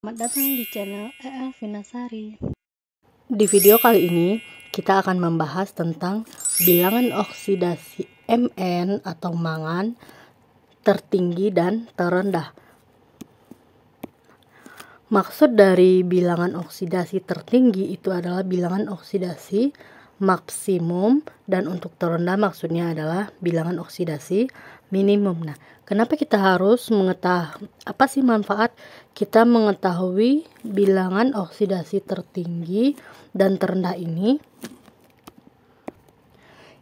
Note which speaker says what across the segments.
Speaker 1: Selamat datang di channel EL Finasari. Di video kali ini, kita akan membahas tentang bilangan oksidasi Mn atau mangan tertinggi dan terendah. Maksud dari bilangan oksidasi tertinggi itu adalah bilangan oksidasi maksimum dan untuk terendah maksudnya adalah bilangan oksidasi minimum. Nah, kenapa kita harus mengetahui apa sih manfaat kita mengetahui bilangan oksidasi tertinggi dan terendah ini?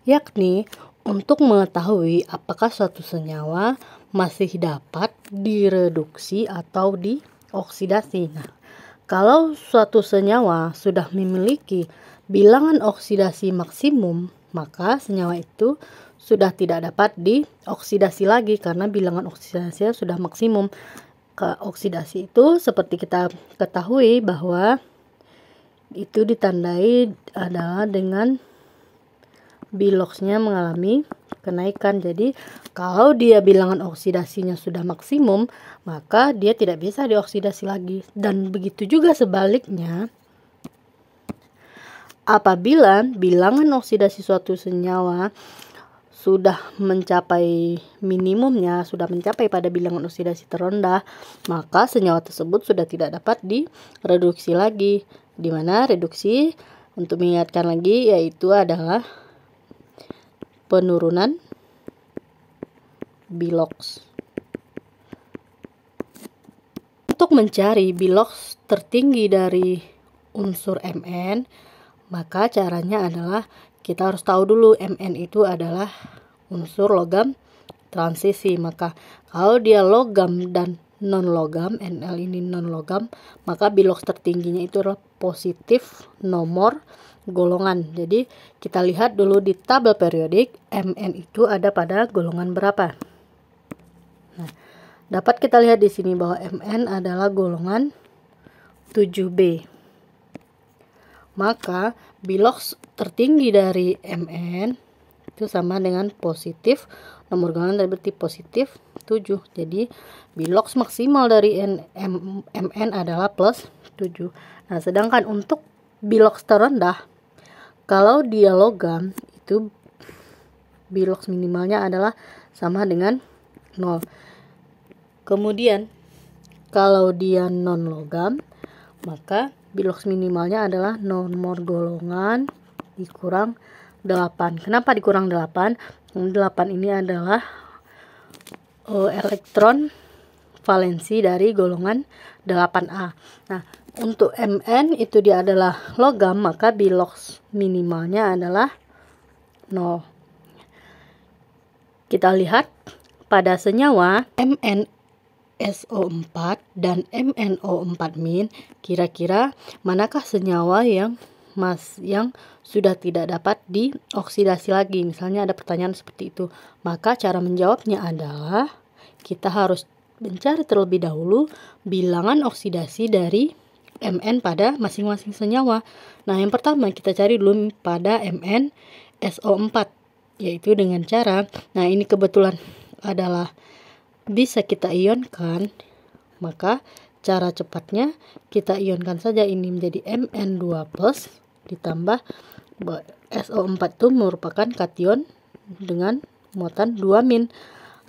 Speaker 1: Yakni untuk mengetahui apakah suatu senyawa masih dapat direduksi atau dioksidasi. Nah, kalau suatu senyawa sudah memiliki bilangan oksidasi maksimum, maka senyawa itu sudah tidak dapat dioksidasi lagi karena bilangan oksidasinya sudah maksimum. Ke oksidasi itu seperti kita ketahui bahwa itu ditandai adalah dengan biloxnya mengalami kenaikan. Jadi kalau dia bilangan oksidasinya sudah maksimum, maka dia tidak bisa dioksidasi lagi. Dan begitu juga sebaliknya, Apabila bilangan oksidasi suatu senyawa sudah mencapai minimumnya, sudah mencapai pada bilangan oksidasi terendah, maka senyawa tersebut sudah tidak dapat direduksi lagi. Di mana reduksi untuk mengingatkan lagi yaitu adalah penurunan bilox. Untuk mencari bilox tertinggi dari unsur Mn, maka caranya adalah kita harus tahu dulu MN itu adalah unsur logam transisi. Maka kalau dia logam dan non logam, NL ini non logam, maka bilok tertingginya itu adalah positif nomor golongan. Jadi kita lihat dulu di tabel periodik MN itu ada pada golongan berapa. Nah, dapat kita lihat di sini bahwa MN adalah golongan 7B. Maka biloks tertinggi dari MN itu sama dengan positif nomor golongan berarti positif 7. Jadi biloks maksimal dari N, MN adalah plus 7. Nah, sedangkan untuk biloks terendah kalau dia logam itu biloks minimalnya adalah sama dengan 0. Kemudian kalau dia non logam maka bilox minimalnya adalah nomor golongan dikurang 8. Kenapa dikurang 8? 8 ini adalah eh, elektron valensi dari golongan 8A. Nah, untuk Mn itu dia adalah logam, maka bilox minimalnya adalah 0. Kita lihat pada senyawa Mn SO4 dan MnO4- min kira-kira manakah senyawa yang mas yang sudah tidak dapat dioksidasi lagi. Misalnya ada pertanyaan seperti itu. Maka cara menjawabnya adalah kita harus mencari terlebih dahulu bilangan oksidasi dari Mn pada masing-masing senyawa. Nah, yang pertama kita cari dulu pada Mn SO4 yaitu dengan cara nah ini kebetulan adalah bisa kita ionkan, maka cara cepatnya kita ionkan saja ini menjadi Mn2+, ditambah SO4 itu merupakan kation dengan muatan 2 min.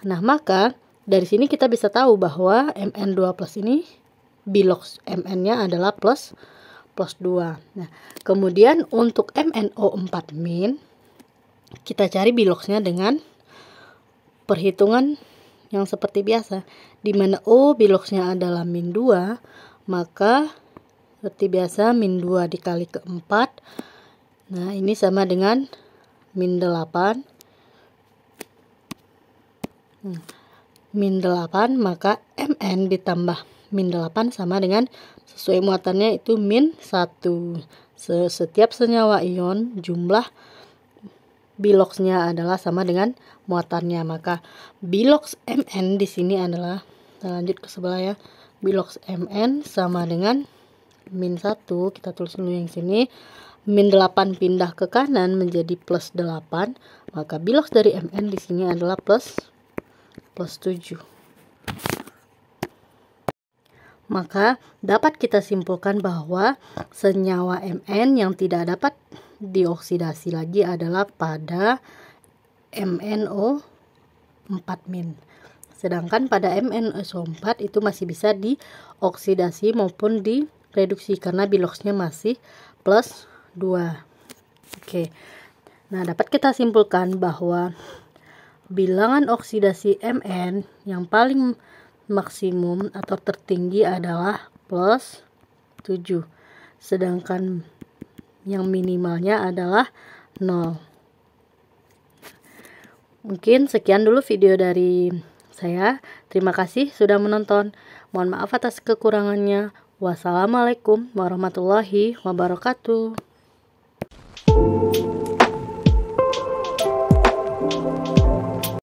Speaker 1: Nah, maka dari sini kita bisa tahu bahwa Mn2 plus ini bilox Mn-nya adalah plus plus 2. Nah, kemudian untuk MnO4 min kita cari biloxnya dengan perhitungan yang seperti biasa. Di mana O oh, biloksnya adalah min 2, maka seperti biasa min 2 dikali ke 4. Nah, ini sama dengan min 8. Hmm. Min 8, maka MN ditambah min 8 sama dengan sesuai muatannya itu min 1. Setiap senyawa ion jumlah biloxnya adalah sama dengan muatannya maka bilox mn di sini adalah kita lanjut ke sebelah ya bilox mn sama dengan min 1 kita tulis dulu yang sini min 8 pindah ke kanan menjadi plus 8 maka bilox dari mn di sini adalah plus plus 7 maka dapat kita simpulkan bahwa senyawa MN yang tidak dapat dioksidasi lagi adalah pada MnO 4 min. Sedangkan pada MnO 4 itu masih bisa dioksidasi maupun direduksi karena biloxnya masih plus 2. Oke. Nah, dapat kita simpulkan bahwa bilangan oksidasi Mn yang paling maksimum atau tertinggi adalah plus 7. Sedangkan yang minimalnya adalah 0 mungkin sekian dulu video dari saya terima kasih sudah menonton mohon maaf atas kekurangannya wassalamualaikum warahmatullahi wabarakatuh